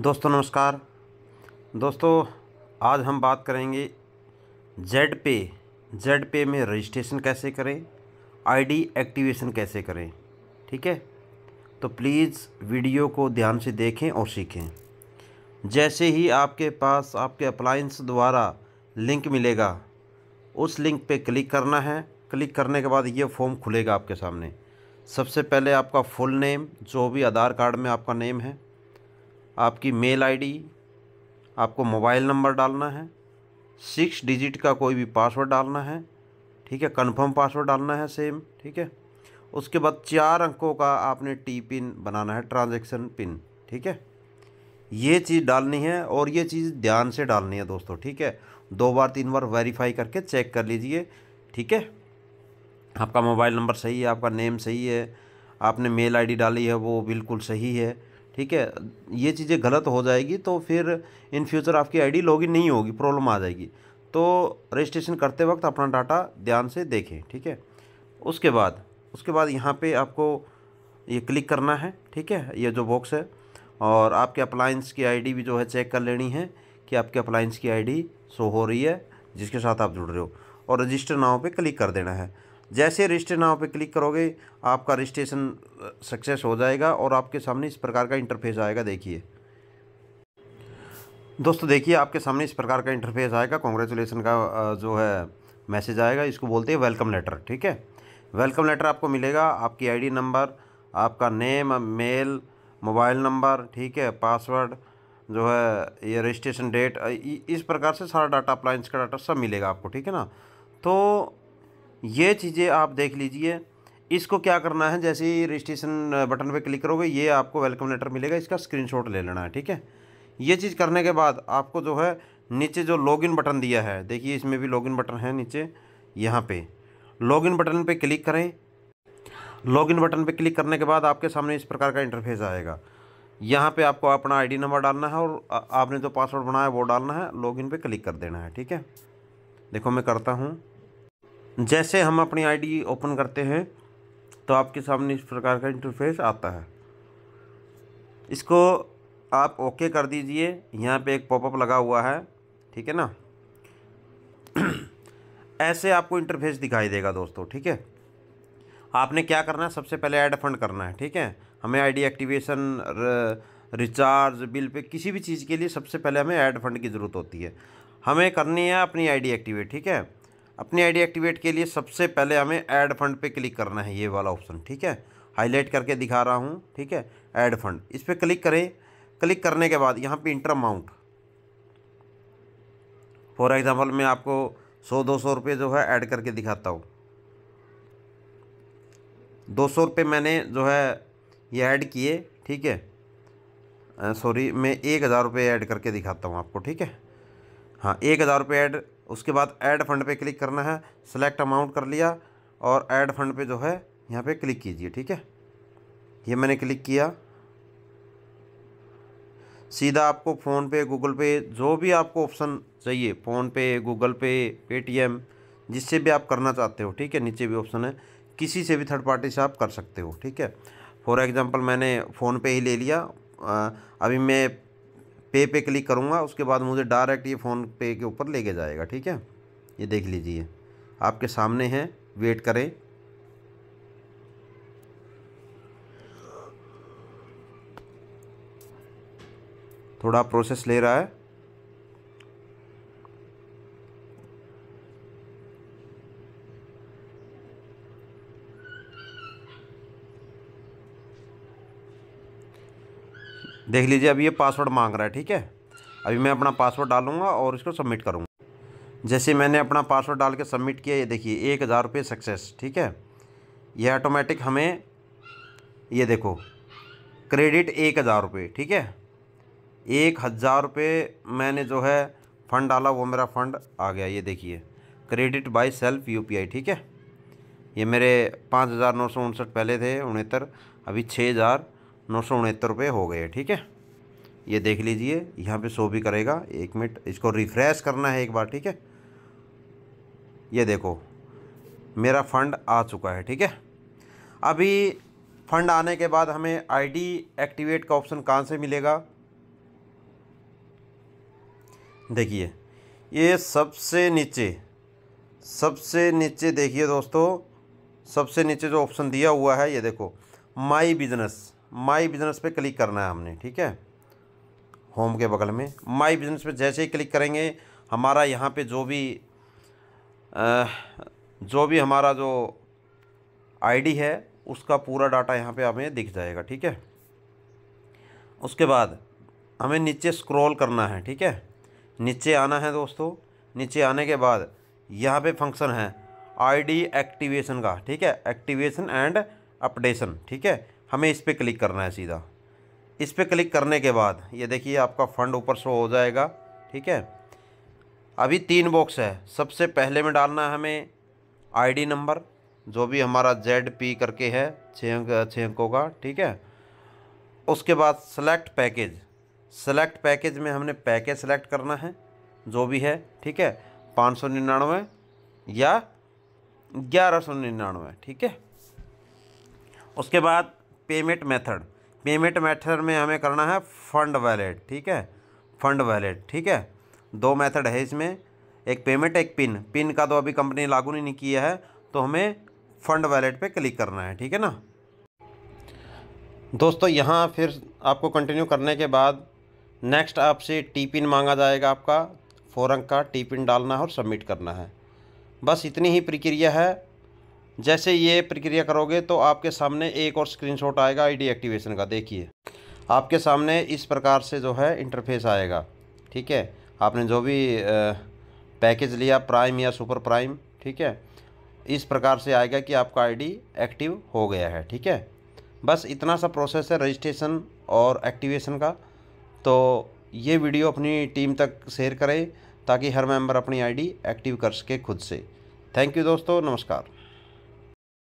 दोस्तों नमस्कार दोस्तों आज हम बात करेंगे जेड पे जेड पे में रजिस्ट्रेशन कैसे करें आईडी एक्टिवेशन कैसे करें ठीक है तो प्लीज़ वीडियो को ध्यान से देखें और सीखें जैसे ही आपके पास आपके अप्लाइंस द्वारा लिंक मिलेगा उस लिंक पे क्लिक करना है क्लिक करने के बाद ये फॉर्म खुलेगा आपके सामने सबसे पहले आपका फुल नेम जो भी आधार कार्ड में आपका नेम है आपकी मेल आईडी आपको मोबाइल नंबर डालना है सिक्स डिजिट का कोई भी पासवर्ड डालना है ठीक है कंफर्म पासवर्ड डालना है सेम ठीक है उसके बाद चार अंकों का आपने टी पिन बनाना है ट्रांजेक्शन पिन ठीक है ये चीज़ डालनी है और ये चीज़ ध्यान से डालनी है दोस्तों ठीक है दो बार तीन बार वेरीफाई करके चेक कर लीजिए ठीक है आपका मोबाइल नंबर सही है आपका नेम सही है आपने मेल आईडी डाली है वो बिल्कुल सही है ठीक है ये चीज़ें गलत हो जाएगी तो फिर इन फ्यूचर आपकी आईडी लॉगिन नहीं होगी प्रॉब्लम आ जाएगी तो रजिस्ट्रेशन करते वक्त अपना डाटा ध्यान से देखें ठीक है उसके बाद उसके बाद यहाँ पे आपको ये क्लिक करना है ठीक है ये जो बॉक्स है और आपके अप्लाइंस की आईडी भी जो है चेक कर लेनी है कि आपके अप्लाइंस की आईडी शो हो रही है जिसके साथ आप जुड़ रहे हो और रजिस्टर नाव पे क्लिक कर देना है जैसे रजिस्टर नाव पर क्लिक करोगे आपका रजिस्ट्रेशन सक्सेस हो जाएगा और आपके सामने इस प्रकार का इंटरफेस आएगा देखिए दोस्तों देखिए आपके सामने इस प्रकार का इंटरफेस आएगा कॉन्ग्रेचुलेसन का जो है मैसेज आएगा इसको बोलते हैं वेलकम लेटर ठीक है वेलकम लेटर आपको मिलेगा आपकी आईडी नंबर आपका नेम मेल मोबाइल नंबर ठीक है पासवर्ड जो है ये रजिस्ट्रेशन डेट इस प्रकार से सारा डाटा अप्लाइंस का डाटा सब मिलेगा आपको ठीक है ना तो ये चीज़ें आप देख लीजिए इसको क्या करना है जैसे ही रजिस्ट्रेशन बटन पे क्लिक करोगे ये आपको वेलकम लेटर मिलेगा इसका स्क्रीनशॉट ले लेना है ठीक है ये चीज़ करने के बाद आपको जो है नीचे जो लॉगिन बटन दिया है देखिए इसमें भी लॉगिन बटन है नीचे यहाँ पे लॉगिन बटन पे क्लिक करें लॉगिन बटन पे क्लिक करने के बाद आपके सामने इस प्रकार का इंटरफेस आएगा यहाँ पर आपको अपना आई नंबर डालना है और आपने जो पासवर्ड बनाया वो डालना है लॉगिन पे क्लिक कर देना है ठीक है देखो मैं करता हूँ जैसे हम अपनी आईडी ओपन करते हैं तो आपके सामने इस प्रकार का इंटरफेस आता है इसको आप ओके कर दीजिए यहाँ पे एक पॉपअप लगा हुआ है ठीक है ना ऐसे आपको इंटरफेस दिखाई देगा दोस्तों ठीक है आपने क्या करना है सबसे पहले ऐड फंड करना है ठीक है हमें ID activation recharge bill pay किसी भी चीज़ के लिए सबसे पहले हमें ऐड फंड की ज़रूरत होती है हमें करनी है अपनी आईडी एक्टिवेट ठीक है अपनी आईडी एक्टिवेट के लिए सबसे पहले हमें ऐड फंड पे क्लिक करना है ये वाला ऑप्शन ठीक है हाईलाइट करके दिखा रहा हूँ ठीक है ऐड फंड इस पर क्लिक करें क्लिक करने के बाद यहाँ पे इंटर अमाउंट फॉर एग्ज़ाम्पल मैं आपको सौ दो सौ रुपये जो है ऐड करके दिखाता हूँ दो सौ रुपये मैंने जो है ये ऐड किए ठीक है सॉरी मैं एक हज़ार रुपये ऐड करके दिखाता हूँ आपको ठीक है हाँ एक हज़ार रुपये ऐड उसके बाद ऐड फंड पे क्लिक करना है सेलेक्ट अमाउंट कर लिया और ऐड फंड पे जो है यहाँ पे क्लिक कीजिए ठीक है ये मैंने क्लिक किया सीधा आपको फ़ोन पे गूगल पे जो भी आपको ऑप्शन चाहिए फ़ोन पे गूगल पे पेटीएम जिससे भी आप करना चाहते हो ठीक है नीचे भी ऑप्शन है किसी से भी थर्ड पार्टी से आप कर सकते हो ठीक है फॉर एग्ज़ाम्पल मैंने फ़ोनपे ही ले लिया अभी मैं पे पे क्लिक करूँगा उसके बाद मुझे डायरेक्ट ये फ़ोन पे के ऊपर लेके जाएगा ठीक है ये देख लीजिए आपके सामने है वेट करें थोड़ा प्रोसेस ले रहा है देख लीजिए अब ये पासवर्ड मांग रहा है ठीक है अभी मैं अपना पासवर्ड डालूंगा और इसको सबमिट करूँगा जैसे मैंने अपना पासवर्ड डाल के सबमिट किया ये देखिए एक हज़ार रुपये सक्सेस ठीक है ये ऑटोमेटिक हमें ये देखो क्रेडिट एक हज़ार रुपये ठीक है एक हज़ार रुपये मैंने जो है फ़ंड डाला वो मेरा फ़ंड आ गया ये देखिए क्रेडिट बाई सेल्फ यू ठीक है ये मेरे पाँच हज़ार नौ सौ उनसठ पहले थे उनहत्तर अभी छः हज़ार नौ सौ उनहत्तर रुपये हो गए ठीक है ये देख लीजिए यहाँ पे शो भी करेगा एक मिनट इसको रिफ्रेश करना है एक बार ठीक है ये देखो मेरा फ़ंड आ चुका है ठीक है अभी फ़ंड आने के बाद हमें आईडी एक्टिवेट का ऑप्शन कहाँ से मिलेगा देखिए ये सबसे नीचे सबसे नीचे देखिए दोस्तों सबसे नीचे जो ऑप्शन दिया हुआ है ये देखो माई बिजनेस माई बिज़नेस पे क्लिक करना है हमने ठीक है होम के बगल में माई बिज़नेस पे जैसे ही क्लिक करेंगे हमारा यहाँ पे जो भी आ, जो भी हमारा जो आईडी है उसका पूरा डाटा यहाँ पे हमें दिख जाएगा ठीक है उसके बाद हमें नीचे स्क्रॉल करना है ठीक है नीचे आना है दोस्तों नीचे आने के बाद यहाँ पे फंक्शन है आईडी एक्टिवेशन का ठीक है एक्टिवेशन एंड अपडेशन ठीक है हमें इस पर क्लिक करना है सीधा इस पर क्लिक करने के बाद ये देखिए आपका फ़ंड ऊपर शो हो जाएगा ठीक है अभी तीन बॉक्स है सबसे पहले में डालना है हमें आईडी नंबर जो भी हमारा जेड पी करके है छः अंक छः अंकों का ठीक है उसके बाद सेलेक्ट पैकेज सेलेक्ट पैकेज में हमने पैकेज सेलेक्ट करना है जो भी है ठीक है पाँच सौ निन्यानवे या ग्यारह सौ निन्यानवे ठीक है उसके बाद पेमेंट मेथड पेमेंट मेथड में हमें करना है फंड वैलेट ठीक है फंड वैलेट ठीक है दो मेथड है इसमें एक पेमेंट एक पिन पिन का तो अभी कंपनी लागू नहीं किया है तो हमें फंड वैलेट पे क्लिक करना है ठीक है ना दोस्तों यहाँ फिर आपको कंटिन्यू करने के बाद नेक्स्ट आपसे टी पिन मांगा जाएगा आपका फोर अंक का टी पिन डालना है और सबमिट करना है बस इतनी ही प्रक्रिया है जैसे ये प्रक्रिया करोगे तो आपके सामने एक और स्क्रीनशॉट आएगा आईडी एक्टिवेशन का देखिए आपके सामने इस प्रकार से जो है इंटरफेस आएगा ठीक है आपने जो भी पैकेज लिया प्राइम या सुपर प्राइम ठीक है इस प्रकार से आएगा कि आपका आईडी एक्टिव हो गया है ठीक है बस इतना सा प्रोसेस है रजिस्ट्रेशन और एक्टिवेशन का तो ये वीडियो अपनी टीम तक शेयर करें ताकि हर मेंबर अपनी आईडी एक्टिव कर सके खुद से थैंक यू दोस्तों नमस्कार